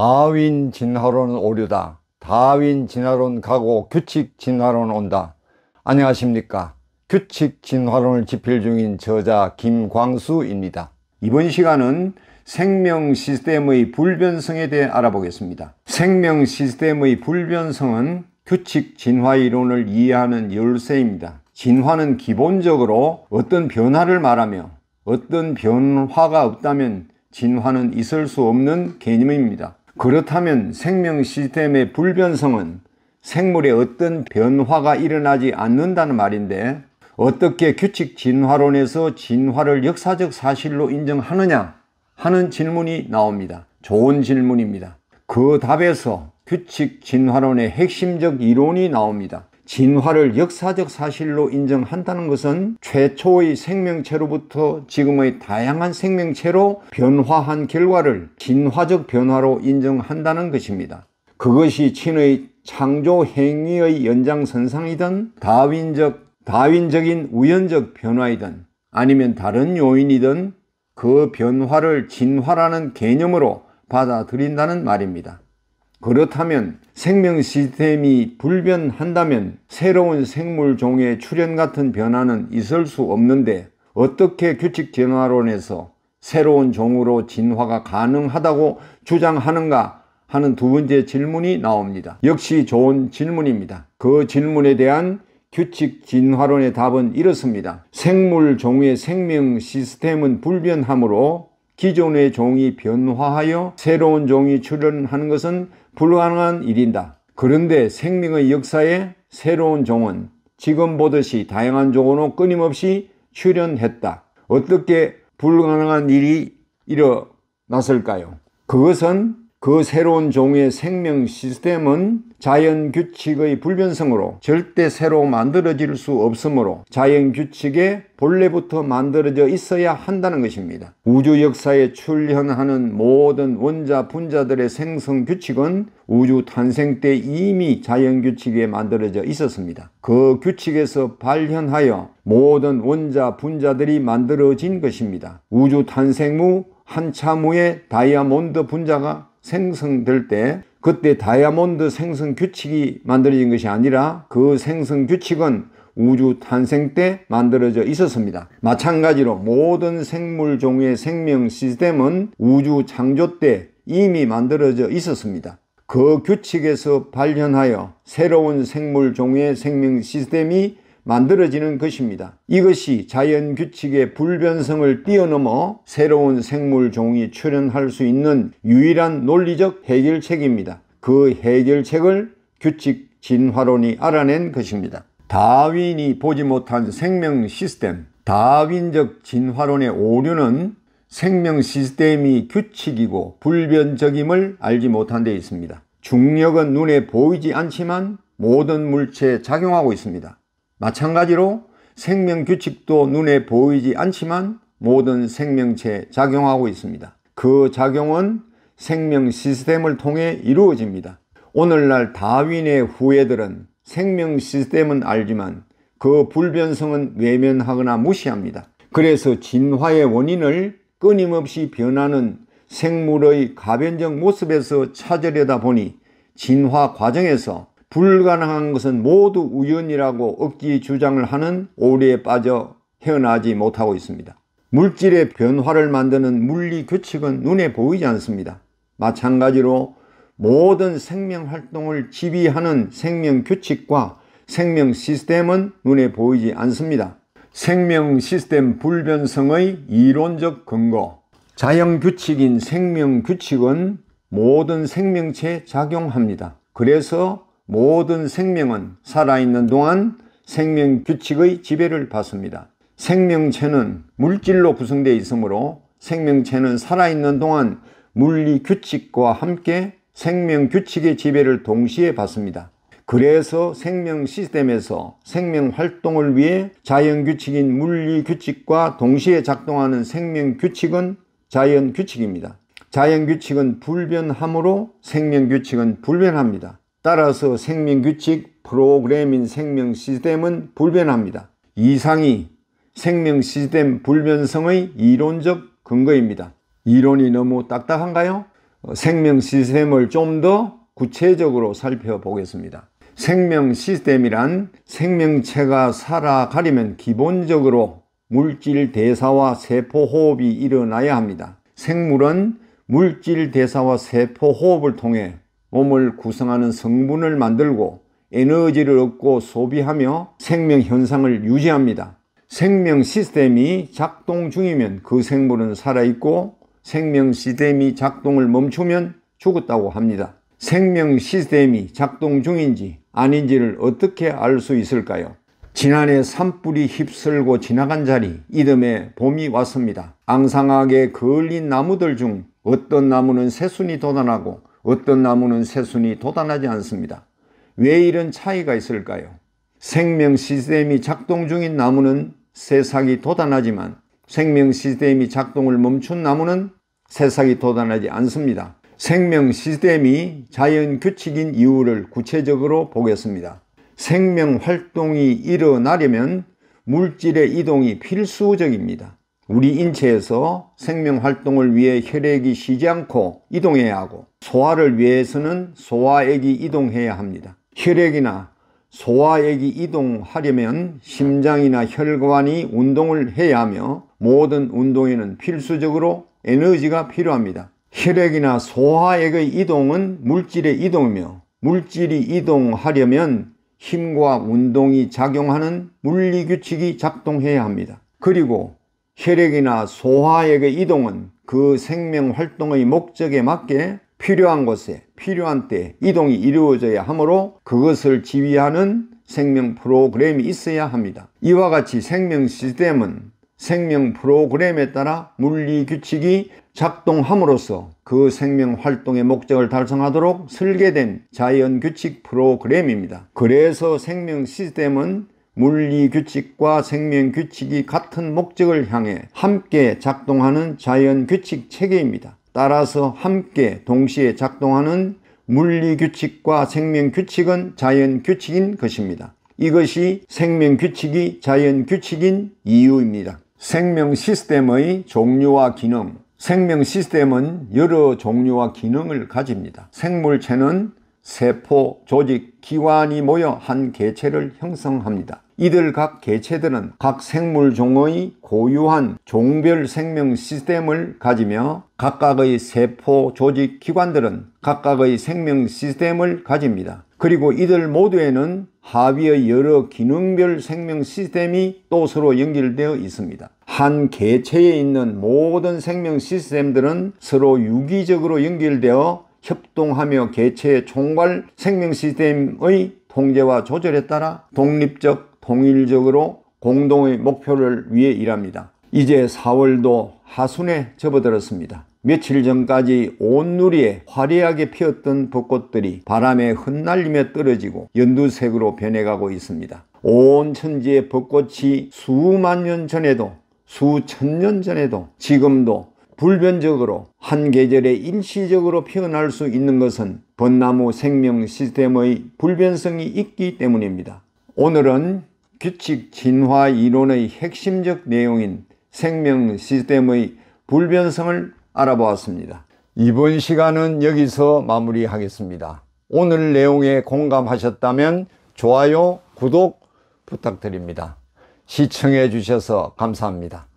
다윈 진화론 오류다. 다윈 진화론 가고 규칙 진화론 온다. 안녕하십니까. 규칙 진화론을 집필 중인 저자 김광수입니다. 이번 시간은 생명 시스템의 불변성에 대해 알아보겠습니다. 생명 시스템의 불변성은 규칙 진화 이론을 이해하는 열쇠입니다. 진화는 기본적으로 어떤 변화를 말하며 어떤 변화가 없다면 진화는 있을 수 없는 개념입니다. 그렇다면 생명 시스템의 불변성은 생물의 어떤 변화가 일어나지 않는다는 말인데 어떻게 규칙 진화론에서 진화를 역사적 사실로 인정하느냐 하는 질문이 나옵니다. 좋은 질문입니다. 그 답에서 규칙 진화론의 핵심적 이론이 나옵니다. 진화를 역사적 사실로 인정한다는 것은 최초의 생명체로부터 지금의 다양한 생명체로 변화한 결과를 진화적 변화로 인정한다는 것입니다. 그것이 친의 창조 행위의 연장선상이든 다윈적, 다윈적인 우연적 변화이든 아니면 다른 요인이든 그 변화를 진화라는 개념으로 받아들인다는 말입니다. 그렇다면 생명 시스템이 불변한다면 새로운 생물종의 출현 같은 변화는 있을 수 없는데 어떻게 규칙 진화론에서 새로운 종으로 진화가 가능하다고 주장하는가 하는 두 번째 질문이 나옵니다. 역시 좋은 질문입니다. 그 질문에 대한 규칙 진화론의 답은 이렇습니다. 생물 종의 생명 시스템은 불변하므로 기존의 종이 변화하여 새로운 종이 출현하는 것은 불가능한 일인다. 그런데 생명의 역사에 새로운 종은 지금 보듯이 다양한 종으로 끊임없이 출현했다. 어떻게 불가능한 일이 일어났을까요? 그것은 그 새로운 종의 생명 시스템은 자연 규칙의 불변성으로 절대 새로 만들어질 수 없으므로 자연 규칙에 본래부터 만들어져 있어야 한다는 것입니다. 우주 역사에 출현하는 모든 원자 분자들의 생성 규칙은 우주 탄생 때 이미 자연 규칙에 만들어져 있었습니다. 그 규칙에서 발현하여 모든 원자 분자들이 만들어진 것입니다. 우주 탄생 후 한참 후에 다이아몬드 분자가 생성될 때 그때 다이아몬드 생성 규칙이 만들어진 것이 아니라 그 생성 규칙은 우주 탄생 때 만들어져 있었습니다. 마찬가지로 모든 생물 종의 생명 시스템은 우주 창조 때 이미 만들어져 있었습니다. 그 규칙에서 발현하여 새로운 생물 종의 생명 시스템이 만들어지는 것입니다. 이것이 자연 규칙의 불변성을 뛰어넘어 새로운 생물 종이 출현할 수 있는 유일한 논리적 해결책입니다. 그 해결책을 규칙 진화론이 알아낸 것입니다. 다윈이 보지 못한 생명 시스템, 다윈적 진화론의 오류는 생명 시스템이 규칙이고 불변적임을 알지 못한 데 있습니다. 중력은 눈에 보이지 않지만 모든 물체에 작용하고 있습니다. 마찬가지로 생명 규칙도 눈에 보이지 않지만 모든 생명체에 작용하고 있습니다. 그 작용은 생명 시스템을 통해 이루어집니다. 오늘날 다윈의 후예들은 생명 시스템은 알지만 그 불변성은 외면하거나 무시합니다. 그래서 진화의 원인을 끊임없이 변하는 생물의 가변적 모습에서 찾으려다 보니 진화 과정에서 불가능한 것은 모두 우연이라고 억지 주장을 하는 오류에 빠져 헤어나지 못하고 있습니다. 물질의 변화를 만드는 물리 규칙은 눈에 보이지 않습니다. 마찬가지로 모든 생명 활동을 지휘하는 생명 규칙과 생명 시스템은 눈에 보이지 않습니다. 생명 시스템 불변성의 이론적 근거 자연 규칙인 생명 규칙은 모든 생명체에 작용합니다. 그래서 모든 생명은 살아있는 동안 생명 규칙의 지배를 받습니다. 생명체는 물질로 구성되어 있으므로 생명체는 살아있는 동안 물리 규칙과 함께 생명 규칙의 지배를 동시에 받습니다. 그래서 생명 시스템에서 생명 활동을 위해 자연 규칙인 물리 규칙과 동시에 작동하는 생명 규칙은 자연 규칙입니다. 자연 규칙은 불변함으로 생명 규칙은 불변합니다. 따라서 생명규칙 프로그래밍 생명 시스템은 불변합니다. 이상이 생명 시스템 불변성의 이론적 근거입니다. 이론이 너무 딱딱한가요? 어, 생명 시스템을 좀 더 구체적으로 살펴보겠습니다. 생명 시스템이란 생명체가 살아가려면 기본적으로 물질 대사와 세포 호흡이 일어나야 합니다. 생물은 물질 대사와 세포 호흡을 통해 몸을 구성하는 성분을 만들고 에너지를 얻고 소비하며 생명 현상을 유지합니다. 생명 시스템이 작동 중이면 그 생물은 살아있고 생명 시스템이 작동을 멈추면 죽었다고 합니다. 생명 시스템이 작동 중인지 아닌지를 어떻게 알 수 있을까요? 지난해 산불이 휩쓸고 지나간 자리 이듬해 봄이 왔습니다. 앙상하게 걸린 나무들 중 어떤 나무는 새순이 돋아나고 어떤 나무는 새순이 돋아나지 않습니다. 왜 이런 차이가 있을까요? 생명 시스템이 작동 중인 나무는 새싹이 돋아나지만 생명 시스템이 작동을 멈춘 나무는 새싹이 돋아나지 않습니다. 생명 시스템이 자연 규칙인 이유를 구체적으로 보겠습니다. 생명 활동이 일어나려면 물질의 이동이 필수적입니다. 우리 인체에서 생명 활동을 위해 혈액이 쉬지 않고 이동해야 하고 소화를 위해서는 소화액이 이동해야 합니다. 혈액이나 소화액이 이동하려면 심장이나 혈관이 운동을 해야 하며 모든 운동에는 필수적으로 에너지가 필요합니다. 혈액이나 소화액의 이동은 물질의 이동이며 물질이 이동하려면 힘과 운동이 작용하는 물리규칙이 작동해야 합니다. 그리고 혈액이나 소화액의 이동은 그 생명 활동의 목적에 맞게 필요한 곳에 필요한 때 이동이 이루어져야 하므로 그것을 지휘하는 생명 프로그램이 있어야 합니다. 이와 같이 생명 시스템은 생명 프로그램에 따라 물리 규칙이 작동함으로써 그 생명 활동의 목적을 달성하도록 설계된 자연 규칙 프로그램입니다. 그래서 생명 시스템은 물리 규칙과 생명 규칙이 같은 목적을 향해 함께 작동하는 자연 규칙 체계입니다. 따라서 함께 동시에 작동하는 물리 규칙과 생명 규칙은 자연 규칙인 것입니다. 이것이 생명 규칙이 자연 규칙인 이유입니다. 생명 시스템의 종류와 기능 생명 시스템은 여러 종류와 기능을 가집니다. 생물체는 세포, 조직, 기관이 모여 한 개체를 형성합니다. 이들 각 개체들은 각 생물 종의 고유한 종별 생명 시스템을 가지며 각각의 세포, 조직, 기관들은 각각의 생명 시스템을 가집니다. 그리고 이들 모두에는 하위의 여러 기능별 생명 시스템이 또 서로 연결되어 있습니다. 한 개체에 있는 모든 생명 시스템들은 서로 유기적으로 연결되어 협동하며 개체의 총괄 생명 시스템의 통제와 조절에 따라 독립적, 통일적으로 공동의 목표를 위해 일합니다. 이제 4월도 하순에 접어들었습니다. 며칠 전까지 온 누리에 화려하게 피었던 벚꽃들이 바람에 흩날리며 떨어지고 연두색으로 변해가고 있습니다. 온 천지의 벚꽃이 수만 년 전에도 수천 년 전에도 지금도 불변적으로 한 계절에 일시적으로 표현할 수 있는 것은 벚나무 생명 시스템의 불변성이 있기 때문입니다. 오늘은 규칙 진화 이론의 핵심적 내용인 생명 시스템의 불변성을 알아보았습니다. 이번 시간은 여기서 마무리하겠습니다. 오늘 내용에 공감하셨다면 좋아요, 구독 부탁드립니다. 시청해 주셔서 감사합니다.